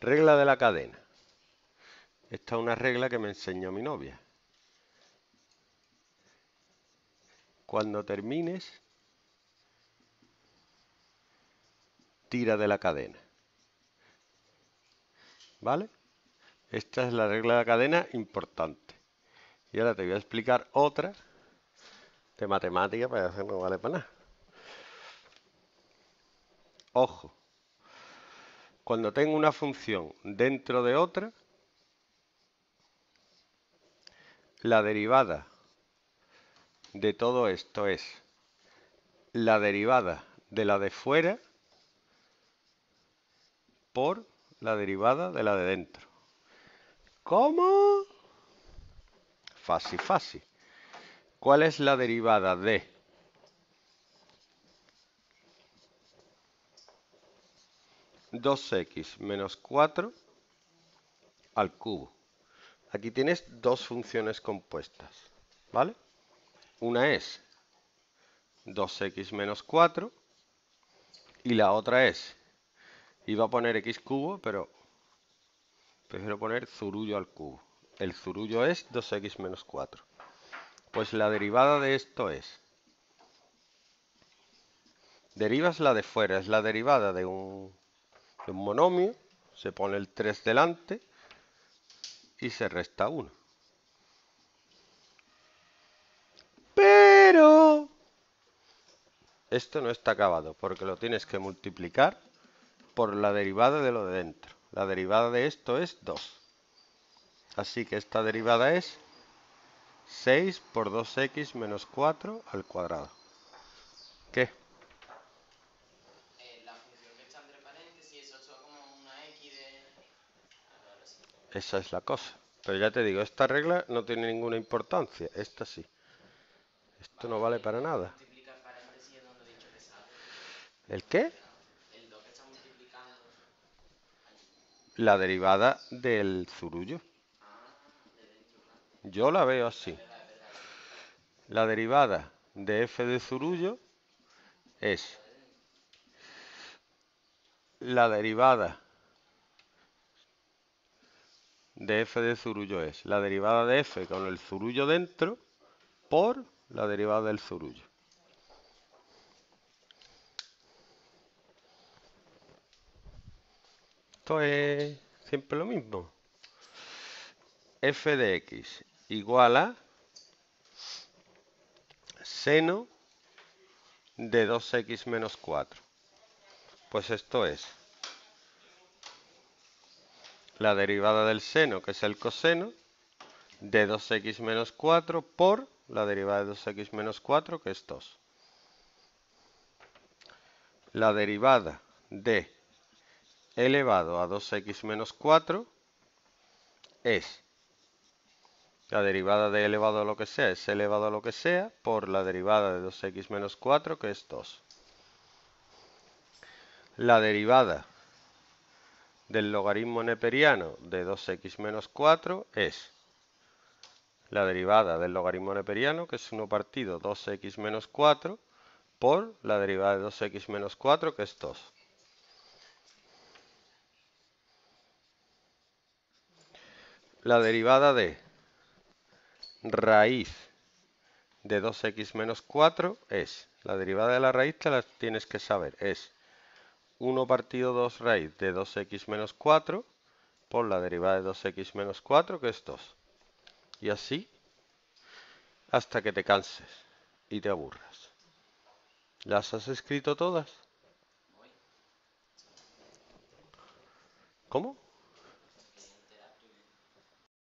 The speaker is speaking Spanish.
Regla de la cadena. Esta es una regla que me enseñó mi novia. Cuando termines, tira de la cadena. ¿Vale? Esta es la regla de la cadena importante. Y ahora te voy a explicar otra de matemática, para que no vale para nada. Ojo cuando tengo una función dentro de otra, la derivada de todo esto es la derivada de la de fuera por la derivada de la de dentro. ¿Cómo? Fácil, fácil. ¿Cuál es la derivada de 2x menos 4 al cubo. Aquí tienes dos funciones compuestas, ¿vale? Una es 2x menos 4 y la otra es, iba a poner x cubo, pero prefiero poner zurullo al cubo. El zurullo es 2x menos 4. Pues la derivada de esto es Derivas la de fuera, es la derivada de un un monomio, se pone el 3 delante y se resta 1. Pero esto no está acabado porque lo tienes que multiplicar por la derivada de lo de dentro. La derivada de esto es 2. Así que esta derivada es 6 por 2x menos 4 al cuadrado. ¿Qué? Esa es la cosa. Pero ya te digo, esta regla no tiene ninguna importancia. Esta sí. Esto no vale para nada. ¿El qué? La derivada del zurullo. Yo la veo así. La derivada de f de zurullo es la derivada de f de zurullo es la derivada de f con el zurullo dentro por la derivada del zurullo. Esto es siempre lo mismo. f de x igual a seno de 2x menos 4. Pues esto es la derivada del seno, que es el coseno, de 2x menos 4 por la derivada de 2x menos 4, que es 2. La derivada de elevado a 2x menos 4 es la derivada de elevado a lo que sea, es elevado a lo que sea, por la derivada de 2x menos 4, que es 2. La derivada del logaritmo neperiano de 2x menos 4 es la derivada del logaritmo neperiano, que es 1 partido 2x menos 4, por la derivada de 2x menos 4, que es 2. La derivada de raíz de 2x menos 4 es, la derivada de la raíz te la tienes que saber, es 1 partido 2 raíz de 2x menos 4 por la derivada de 2x menos 4, que es 2. Y así hasta que te canses y te aburras. ¿Las has escrito todas? ¿Cómo?